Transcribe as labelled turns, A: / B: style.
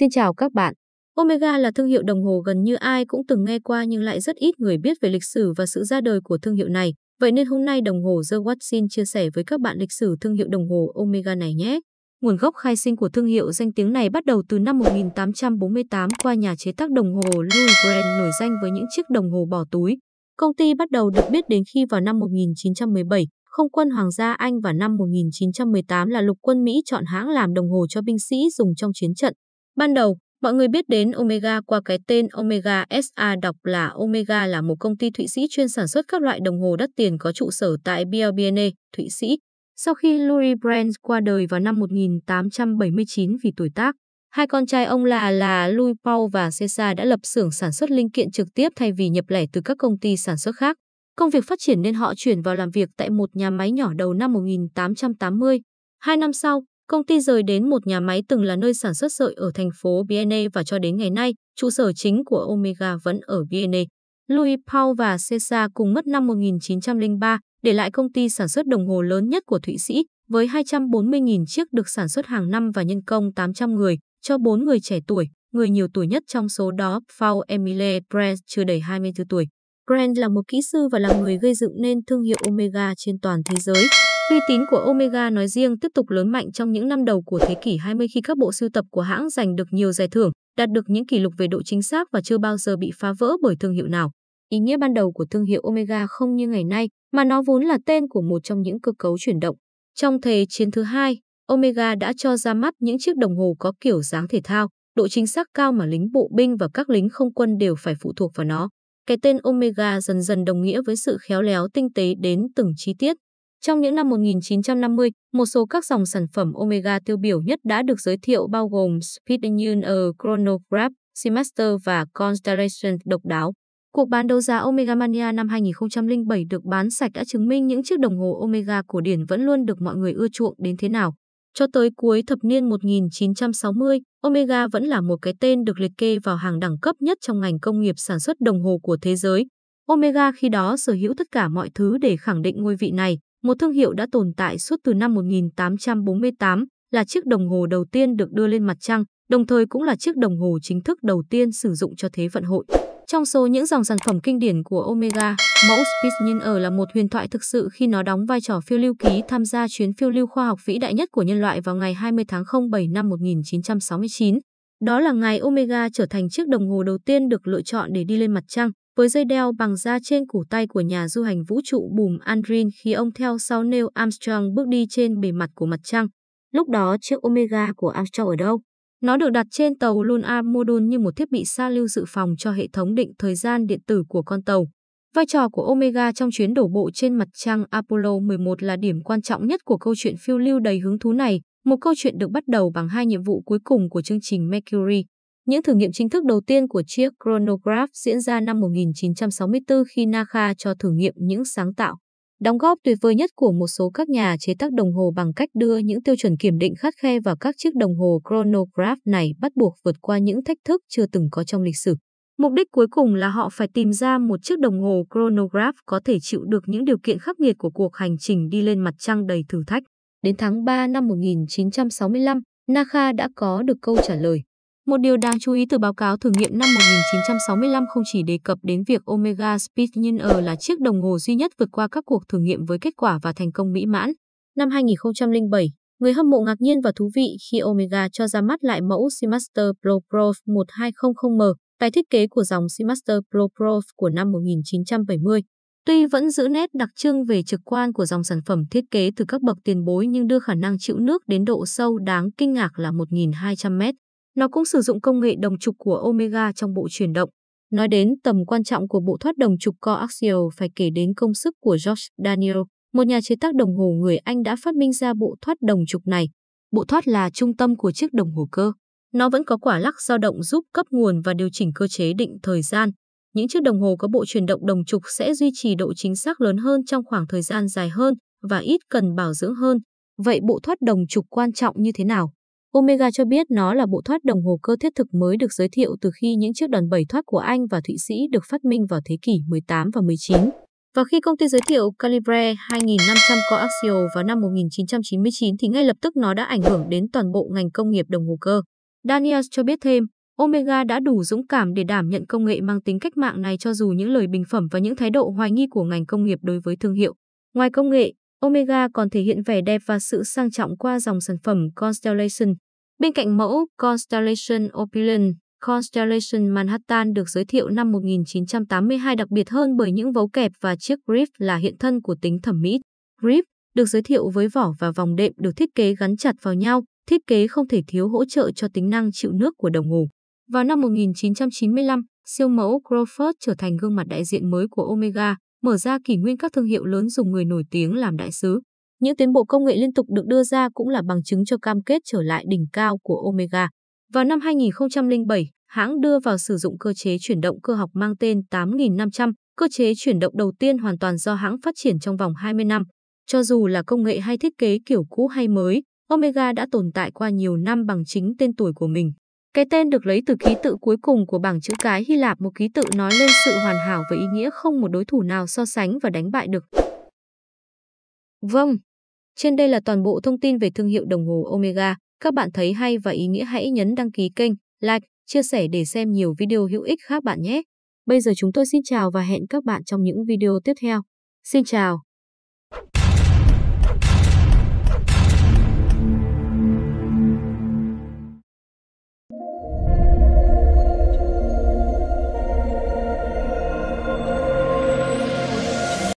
A: Xin chào các bạn. Omega là thương hiệu đồng hồ gần như ai cũng từng nghe qua nhưng lại rất ít người biết về lịch sử và sự ra đời của thương hiệu này. Vậy nên hôm nay đồng hồ The Watson chia sẻ với các bạn lịch sử thương hiệu đồng hồ Omega này nhé. Nguồn gốc khai sinh của thương hiệu danh tiếng này bắt đầu từ năm 1848 qua nhà chế tác đồng hồ Louis Brand nổi danh với những chiếc đồng hồ bỏ túi. Công ty bắt đầu được biết đến khi vào năm 1917, không quân Hoàng gia Anh và năm 1918 là lục quân Mỹ chọn hãng làm đồng hồ cho binh sĩ dùng trong chiến trận. Ban đầu, mọi người biết đến Omega qua cái tên Omega SA đọc là Omega là một công ty Thụy Sĩ chuyên sản xuất các loại đồng hồ đắt tiền có trụ sở tại Biobene, Thụy Sĩ. Sau khi Louis brands qua đời vào năm 1879 vì tuổi tác, hai con trai ông là là Louis Paul và Cesar đã lập xưởng sản xuất linh kiện trực tiếp thay vì nhập lẻ từ các công ty sản xuất khác. Công việc phát triển nên họ chuyển vào làm việc tại một nhà máy nhỏ đầu năm 1880. Hai năm sau, Công ty rời đến một nhà máy từng là nơi sản xuất sợi ở thành phố Vienna và cho đến ngày nay, trụ sở chính của Omega vẫn ở Vienna. Louis Paul và Cesar cùng mất năm 1903, để lại công ty sản xuất đồng hồ lớn nhất của Thụy Sĩ, với 240.000 chiếc được sản xuất hàng năm và nhân công 800 người, cho 4 người trẻ tuổi, người nhiều tuổi nhất trong số đó Paul Emile Brand chưa đầy 24 tuổi. Brand là một kỹ sư và là người gây dựng nên thương hiệu Omega trên toàn thế giới. Uy tín của Omega nói riêng tiếp tục lớn mạnh trong những năm đầu của thế kỷ 20 khi các bộ sưu tập của hãng giành được nhiều giải thưởng, đạt được những kỷ lục về độ chính xác và chưa bao giờ bị phá vỡ bởi thương hiệu nào. Ý nghĩa ban đầu của thương hiệu Omega không như ngày nay, mà nó vốn là tên của một trong những cơ cấu chuyển động. Trong Thế chiến thứ hai, Omega đã cho ra mắt những chiếc đồng hồ có kiểu dáng thể thao, độ chính xác cao mà lính bộ binh và các lính không quân đều phải phụ thuộc vào nó. Cái tên Omega dần dần đồng nghĩa với sự khéo léo tinh tế đến từng chi tiết. Trong những năm 1950, một số các dòng sản phẩm Omega tiêu biểu nhất đã được giới thiệu bao gồm Speed Union Chronograph, Seamaster và Constellation độc đáo. Cuộc bán đấu giá Omega Mania năm 2007 được bán sạch đã chứng minh những chiếc đồng hồ Omega cổ điển vẫn luôn được mọi người ưa chuộng đến thế nào. Cho tới cuối thập niên 1960, Omega vẫn là một cái tên được liệt kê vào hàng đẳng cấp nhất trong ngành công nghiệp sản xuất đồng hồ của thế giới. Omega khi đó sở hữu tất cả mọi thứ để khẳng định ngôi vị này một thương hiệu đã tồn tại suốt từ năm 1848, là chiếc đồng hồ đầu tiên được đưa lên mặt trăng, đồng thời cũng là chiếc đồng hồ chính thức đầu tiên sử dụng cho thế vận hội. Trong số những dòng sản phẩm kinh điển của Omega, mẫu Space Ninja là một huyền thoại thực sự khi nó đóng vai trò phiêu lưu ký tham gia chuyến phiêu lưu khoa học vĩ đại nhất của nhân loại vào ngày 20 tháng 07 năm 1969. Đó là ngày Omega trở thành chiếc đồng hồ đầu tiên được lựa chọn để đi lên mặt trăng với dây đeo bằng da trên cổ tay của nhà du hành vũ trụ Bùm Andrin khi ông theo sau Neil Armstrong bước đi trên bề mặt của mặt trăng. Lúc đó chiếc Omega của Armstrong ở đâu? Nó được đặt trên tàu Lunar Module như một thiết bị sa lưu dự phòng cho hệ thống định thời gian điện tử của con tàu. Vai trò của Omega trong chuyến đổ bộ trên mặt trăng Apollo 11 là điểm quan trọng nhất của câu chuyện phiêu lưu đầy hứng thú này, một câu chuyện được bắt đầu bằng hai nhiệm vụ cuối cùng của chương trình Mercury. Những thử nghiệm chính thức đầu tiên của chiếc chronograph diễn ra năm 1964 khi Naka cho thử nghiệm những sáng tạo, đóng góp tuyệt vời nhất của một số các nhà chế tác đồng hồ bằng cách đưa những tiêu chuẩn kiểm định khắt khe vào các chiếc đồng hồ chronograph này bắt buộc vượt qua những thách thức chưa từng có trong lịch sử. Mục đích cuối cùng là họ phải tìm ra một chiếc đồng hồ chronograph có thể chịu được những điều kiện khắc nghiệt của cuộc hành trình đi lên mặt trăng đầy thử thách. Đến tháng 3 năm 1965, Naka đã có được câu trả lời. Một điều đáng chú ý từ báo cáo thử nghiệm năm 1965 không chỉ đề cập đến việc Omega Spitzer là chiếc đồng hồ duy nhất vượt qua các cuộc thử nghiệm với kết quả và thành công mỹ mãn. Năm 2007, người hâm mộ ngạc nhiên và thú vị khi Omega cho ra mắt lại mẫu Seamaster Pro Pro 1200M, tái thiết kế của dòng Seamaster Pro Pro của năm 1970. Tuy vẫn giữ nét đặc trưng về trực quan của dòng sản phẩm thiết kế từ các bậc tiền bối nhưng đưa khả năng chịu nước đến độ sâu đáng kinh ngạc là 1.200 mét. Nó cũng sử dụng công nghệ đồng trục của Omega trong bộ chuyển động. Nói đến tầm quan trọng của bộ thoát đồng trục coaxial phải kể đến công sức của George Daniel, một nhà chế tác đồng hồ người Anh đã phát minh ra bộ thoát đồng trục này. Bộ thoát là trung tâm của chiếc đồng hồ cơ. Nó vẫn có quả lắc dao động giúp cấp nguồn và điều chỉnh cơ chế định thời gian. Những chiếc đồng hồ có bộ chuyển động đồng trục sẽ duy trì độ chính xác lớn hơn trong khoảng thời gian dài hơn và ít cần bảo dưỡng hơn. Vậy bộ thoát đồng trục quan trọng như thế nào? Omega cho biết nó là bộ thoát đồng hồ cơ thiết thực mới được giới thiệu từ khi những chiếc đòn bẩy thoát của Anh và Thụy Sĩ được phát minh vào thế kỷ 18 và 19. Và khi công ty giới thiệu Calibre 2500 Coaxial vào năm 1999 thì ngay lập tức nó đã ảnh hưởng đến toàn bộ ngành công nghiệp đồng hồ cơ. Daniels cho biết thêm, Omega đã đủ dũng cảm để đảm nhận công nghệ mang tính cách mạng này cho dù những lời bình phẩm và những thái độ hoài nghi của ngành công nghiệp đối với thương hiệu. Ngoài công nghệ, Omega còn thể hiện vẻ đẹp và sự sang trọng qua dòng sản phẩm Constellation, Bên cạnh mẫu Constellation Opulent, Constellation Manhattan được giới thiệu năm 1982 đặc biệt hơn bởi những vấu kẹp và chiếc grip là hiện thân của tính thẩm mỹ. Grip được giới thiệu với vỏ và vòng đệm được thiết kế gắn chặt vào nhau, thiết kế không thể thiếu hỗ trợ cho tính năng chịu nước của đồng hồ. Vào năm 1995, siêu mẫu Crawford trở thành gương mặt đại diện mới của Omega, mở ra kỷ nguyên các thương hiệu lớn dùng người nổi tiếng làm đại sứ. Những tiến bộ công nghệ liên tục được đưa ra cũng là bằng chứng cho cam kết trở lại đỉnh cao của Omega. Vào năm 2007, hãng đưa vào sử dụng cơ chế chuyển động cơ học mang tên 8500, cơ chế chuyển động đầu tiên hoàn toàn do hãng phát triển trong vòng 20 năm. Cho dù là công nghệ hay thiết kế kiểu cũ hay mới, Omega đã tồn tại qua nhiều năm bằng chính tên tuổi của mình. Cái tên được lấy từ ký tự cuối cùng của bảng chữ cái Hy Lạp, một ký tự nói lên sự hoàn hảo và ý nghĩa không một đối thủ nào so sánh và đánh bại được. Vâng, trên đây là toàn bộ thông tin về thương hiệu đồng hồ Omega. Các bạn thấy hay và ý nghĩa hãy nhấn đăng ký kênh, like, chia sẻ để xem nhiều video hữu ích khác bạn nhé. Bây giờ chúng tôi xin chào và hẹn các bạn trong những video tiếp theo. Xin chào!